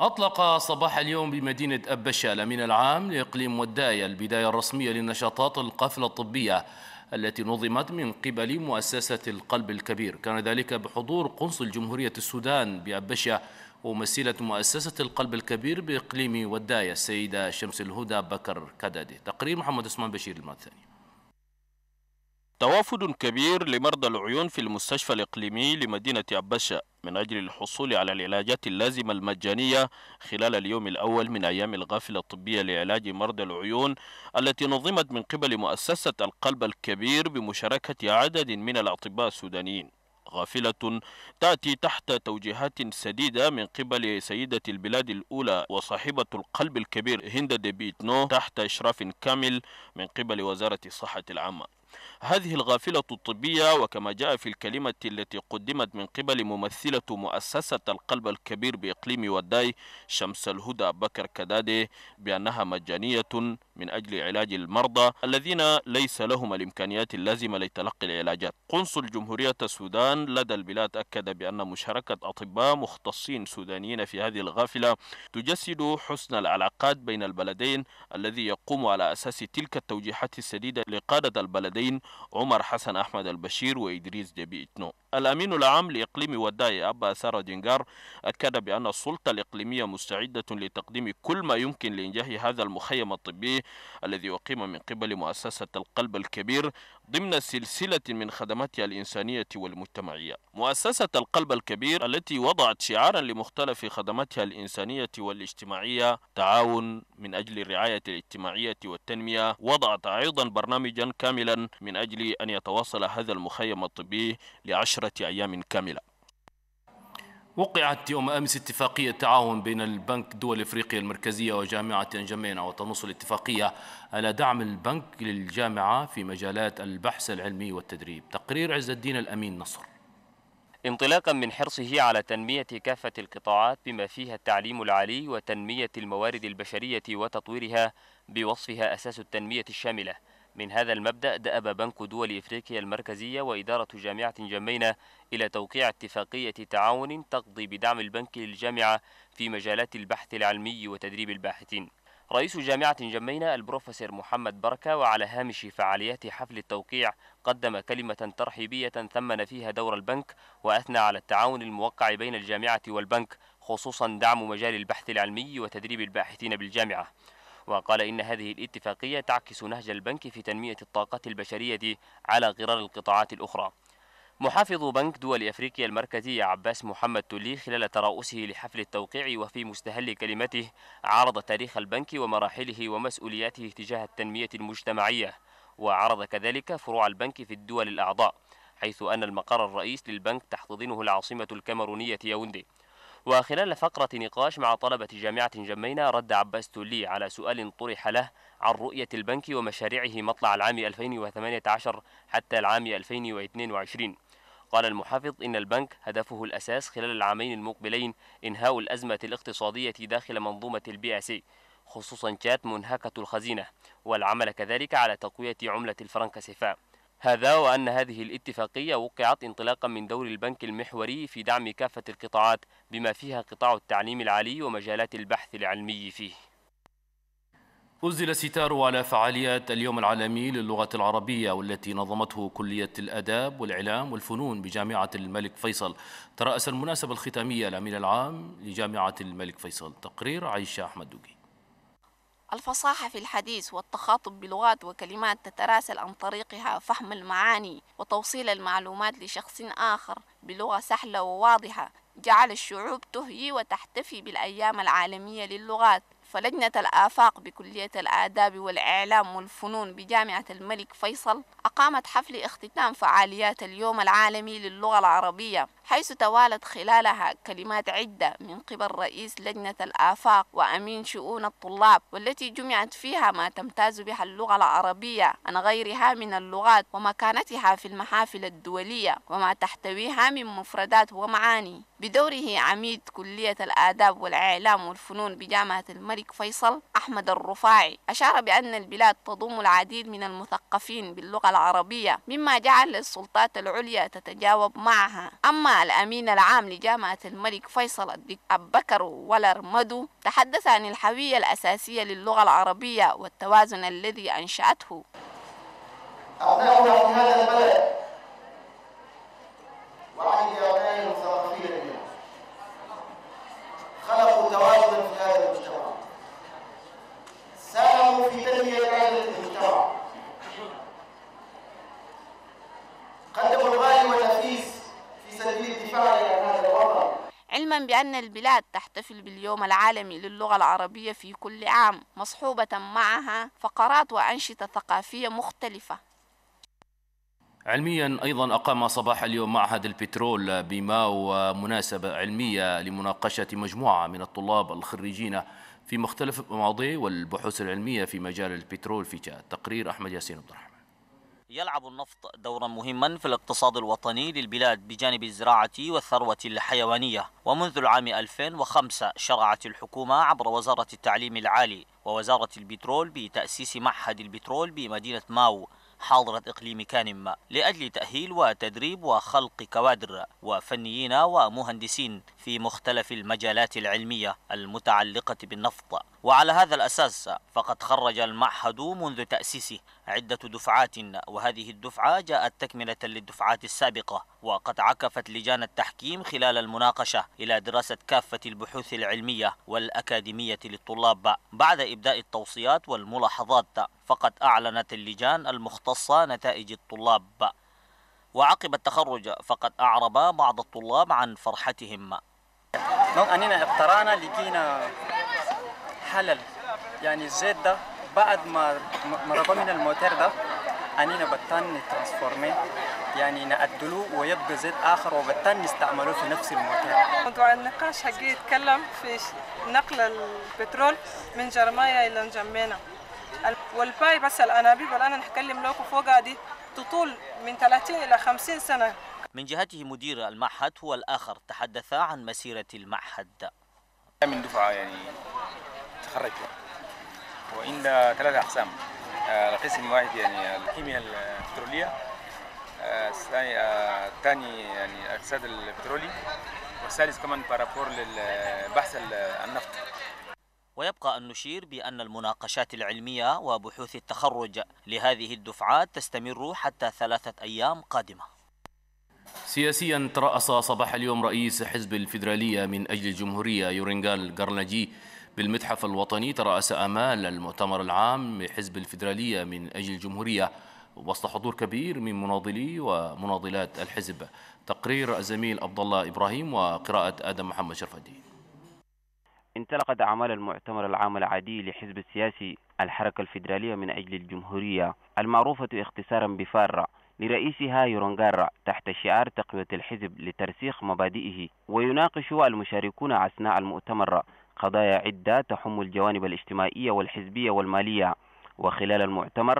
أطلق صباح اليوم بمدينة أبشة من العام لإقليم وداية البداية الرسمية لنشاطات القافلة الطبية التي نظمت من قبل مؤسسة القلب الكبير كان ذلك بحضور قنصل جمهورية السودان بأبشة ومسيلة مؤسسة القلب الكبير بإقليم وداية السيدة شمس الهدى بكر كدادي تقرير محمد عثمان بشير المثاني توافد كبير لمرضى العيون في المستشفى الإقليمي لمدينة أبشة من أجل الحصول على العلاجات اللازمة المجانية خلال اليوم الأول من أيام الغافلة الطبية لعلاج مرضى العيون التي نظمت من قبل مؤسسة القلب الكبير بمشاركة عدد من الأطباء السودانيين غافلة تأتي تحت توجيهات سديدة من قبل سيدة البلاد الأولى وصاحبة القلب الكبير هند ديبيتنو تحت إشراف كامل من قبل وزارة الصحة العامة هذه الغافلة الطبية وكما جاء في الكلمة التي قدمت من قبل ممثلة مؤسسة القلب الكبير بإقليم وداي شمس الهدى بكر كدادي بأنها مجانية من أجل علاج المرضى الذين ليس لهم الإمكانيات اللازمة لتلقي العلاجات قنصل جمهورية السودان لدى البلاد أكد بأن مشاركة أطباء مختصين سودانيين في هذه الغافلة تجسد حسن العلاقات بين البلدين الذي يقوم على أساس تلك التوجيهات السديدة لقادة البلدين الدين عمر حسن أحمد البشير وإدريس دبي إتنو الأمين العام لإقليم وداي أبا سارة دينجار أكد بأن السلطة الإقليمية مستعدة لتقديم كل ما يمكن لإنجاح هذا المخيم الطبي الذي أقيم من قبل مؤسسة القلب الكبير ضمن سلسلة من خدماتها الإنسانية والمجتمعية مؤسسة القلب الكبير التي وضعت شعارا لمختلف خدماتها الإنسانية والاجتماعية تعاون من أجل الرعاية الاجتماعية والتنمية وضعت أيضا برنامجا كاملا من أجل أن يتواصل هذا المخيم الطبي لعشر عشرة أيام كاملة وقعت يوم أمس اتفاقية تعاون بين البنك دول إفريقيا المركزية وجامعة أنجمينا وتنص الاتفاقية على دعم البنك للجامعة في مجالات البحث العلمي والتدريب تقرير عز الدين الأمين نصر انطلاقا من حرصه على تنمية كافة القطاعات بما فيها التعليم العالي وتنمية الموارد البشرية وتطويرها بوصفها أساس التنمية الشاملة من هذا المبدأ دأب بنك دول إفريقيا المركزية وإدارة جامعة جمينة إلى توقيع اتفاقية تعاون تقضي بدعم البنك للجامعة في مجالات البحث العلمي وتدريب الباحثين رئيس جامعة جمينة البروفيسور محمد بركة وعلى هامش فعاليات حفل التوقيع قدم كلمة ترحيبية ثمن فيها دور البنك وأثنى على التعاون الموقع بين الجامعة والبنك خصوصا دعم مجال البحث العلمي وتدريب الباحثين بالجامعة وقال إن هذه الاتفاقية تعكس نهج البنك في تنمية الطاقة البشرية على غرار القطاعات الأخرى محافظ بنك دول أفريقيا المركزي عباس محمد تولي خلال تراؤسه لحفل التوقيع وفي مستهل كلمته عرض تاريخ البنك ومراحله ومسؤولياته تجاه التنمية المجتمعية وعرض كذلك فروع البنك في الدول الأعضاء حيث أن المقر الرئيس للبنك تحتضنه العاصمة الكامرونية ياوندي وخلال فقرة نقاش مع طلبة جامعة جمينة رد عباس تولي على سؤال طرح له عن رؤية البنك ومشاريعه مطلع العام 2018 حتى العام 2022 قال المحافظ إن البنك هدفه الأساس خلال العامين المقبلين إنهاء الأزمة الاقتصادية داخل منظومة البي سي خصوصا كانت منهكة الخزينة والعمل كذلك على تقوية عملة الفرنك سيفا هذا وأن هذه الاتفاقية وقعت انطلاقا من دور البنك المحوري في دعم كافة القطاعات بما فيها قطاع التعليم العالي ومجالات البحث العلمي فيه أزل ستار على فعاليات اليوم العالمي للغة العربية والتي نظمته كلية الأداب والإعلام والفنون بجامعة الملك فيصل ترأس المناسبة الختامية الأمين العام لجامعة الملك فيصل تقرير عيشة أحمد دوقي الفصاحة في الحديث والتخاطب بلغات وكلمات تتراسل عن طريقها فهم المعاني وتوصيل المعلومات لشخص آخر بلغة سهلة وواضحة جعل الشعوب تهيي وتحتفي بالأيام العالمية للغات فلجنة الآفاق بكلية الآداب والإعلام والفنون بجامعة الملك فيصل أقامت حفل اختتام فعاليات اليوم العالمي للغة العربية حيث توالت خلالها كلمات عدة من قبل رئيس لجنة الآفاق وأمين شؤون الطلاب والتي جمعت فيها ما تمتاز بها اللغة العربية عن غيرها من اللغات ومكانتها في المحافل الدولية وما تحتويها من مفردات ومعاني بدوره عميد كلية الآداب والإعلام والفنون بجامعة الملك فيصل أحمد الرفاعي أشار بأن البلاد تضم العديد من المثقفين باللغة العربية مما جعل السلطات العليا تتجاوب معها أما الأمين العام لجامعة الملك فيصل أبو بكر ولر تحدث عن الحوية الأساسية للغة العربية والتوازن الذي أنشأته. علما بأن البلاد تحتفل باليوم العالمي للغة العربية في كل عام مصحوبة معها فقرات وأنشطة ثقافية مختلفة علميا أيضا أقام صباح اليوم معهد البترول بماو مناسبة علمية لمناقشة مجموعة من الطلاب الخريجين في مختلف المواضيع والبحوث العلمية في مجال البترول في جاد تقرير أحمد ياسين عبد الرحمن يلعب النفط دورا مهما في الاقتصاد الوطني للبلاد بجانب الزراعة والثروة الحيوانية ومنذ العام 2005 شرعت الحكومة عبر وزارة التعليم العالي ووزارة البترول بتأسيس معهد البترول بمدينة ماو حاضرة إقليم كانم لأجل تأهيل وتدريب وخلق كوادر وفنيين ومهندسين في مختلف المجالات العلمية المتعلقة بالنفط وعلى هذا الأساس فقد خرج المعهد منذ تأسيسه عدة دفعات وهذه الدفعة جاءت تكملة للدفعات السابقة وقد عكفت لجان التحكيم خلال المناقشة إلى دراسة كافة البحوث العلمية والأكاديمية للطلاب بعد إبداء التوصيات والملاحظات فقد أعلنت اللجان المختصة نتائج الطلاب وعقب التخرج فقد أعرب بعض الطلاب عن فرحتهم أننا اقترانا لكينا حلل يعني الزيت ده بعد ما ما من الموتر ده أنينا بطان نترانسفورمي يعني نعدلوه ويبقى زيت آخر وبطان نستعمله في نفس الموتر موضوع النقاش حقي يتكلم في نقل البترول من جرمايا إلى نجمينا والباي بس الأنابيب الان نتكلم لكم فوق دي تطول من 30 إلى 50 سنة من جهته مدير المعهد هو الآخر تحدث عن مسيرة المعهد من دفعة يعني تخرجت وان ثلاثة اقسام القسم آه، واحد يعني الكيمياء البتروليه الثاني آه، الثاني آه، يعني الاقتصاد البترولي والثالث كمان بارابور للبحث النفط ويبقى أن نشير بأن المناقشات العلمية وبحوث التخرج لهذه الدفعات تستمر حتى ثلاثة أيام قادمة سياسيا ترأس صباح اليوم رئيس حزب الفيدرالية من أجل الجمهورية يورينغال قرنجي بالمتحف الوطني ترأس آمال المؤتمر العام لحزب الفيدرالية من أجل الجمهورية وسط حضور كبير من مناضلي ومناضلات الحزب تقرير الزميل عبد الله إبراهيم وقراءة آدم محمد شرفدي انطلقت أعمال المؤتمر العام العادي لحزب السياسي الحركة الفيدرالية من أجل الجمهورية المعروفة اختصارا بفارة لرئيسها يورونغارا تحت شعار تقوية الحزب لترسيخ مبادئه ويناقش المشاركون أثناء المؤتمر قضايا عدة تحم الجوانب الاجتماعية والحزبية والمالية وخلال المؤتمر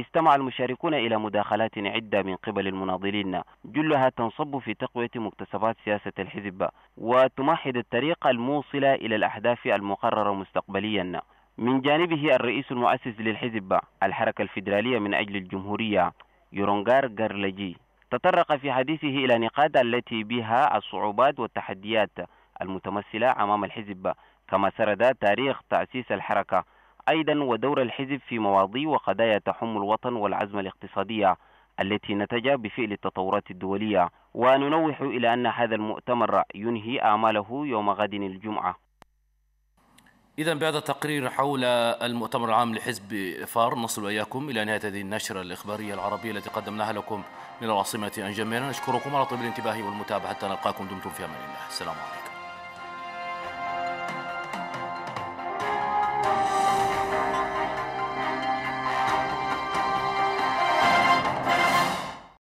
استمع المشاركون إلى مداخلات عدة من قبل المناضلين جلها تنصب في تقوية مكتسبات سياسة الحزب وتمهد الطريق الموصلة إلى الأهداف المقررة مستقبليا من جانبه الرئيس المؤسس للحزب الحركة الفيدرالية من أجل الجمهورية يورونغار جارلجي تطرق في حديثه إلى نقاط التي بها الصعوبات والتحديات المتمثلة أمام الحزب كما سرد تاريخ تأسيس الحركة أيضا ودور الحزب في مواضيع وقضايا تحم الوطن والعزمة الاقتصادية التي نتج بفعل التطورات الدولية وننوح إلى أن هذا المؤتمر ينهي أعماله يوم غد الجمعة إذا بهذا التقرير حول المؤتمر العام لحزب فار نصل وإياكم إلى نهاية هذه النشرة الإخبارية العربية التي قدمناها لكم من العاصمة أنجمينا نشكركم على طيب الانتباه والمتابعة حتى نلقاكم دمتم في أمان الله السلام عليكم